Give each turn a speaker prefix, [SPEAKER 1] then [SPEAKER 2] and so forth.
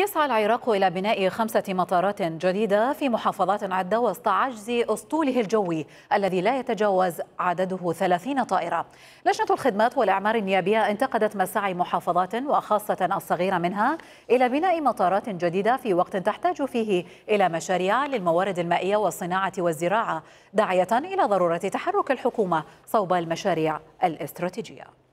[SPEAKER 1] يسعى العراق إلى بناء خمسة مطارات جديدة في محافظات عدة وسط عجز أسطوله الجوي الذي لا يتجاوز عدده 30 طائرة لجنة الخدمات والإعمار النيابية انتقدت مساعي محافظات وخاصة الصغيرة منها إلى بناء مطارات جديدة في وقت تحتاج فيه إلى مشاريع للموارد المائية والصناعة والزراعة داعية إلى ضرورة تحرك الحكومة صوب المشاريع الاستراتيجية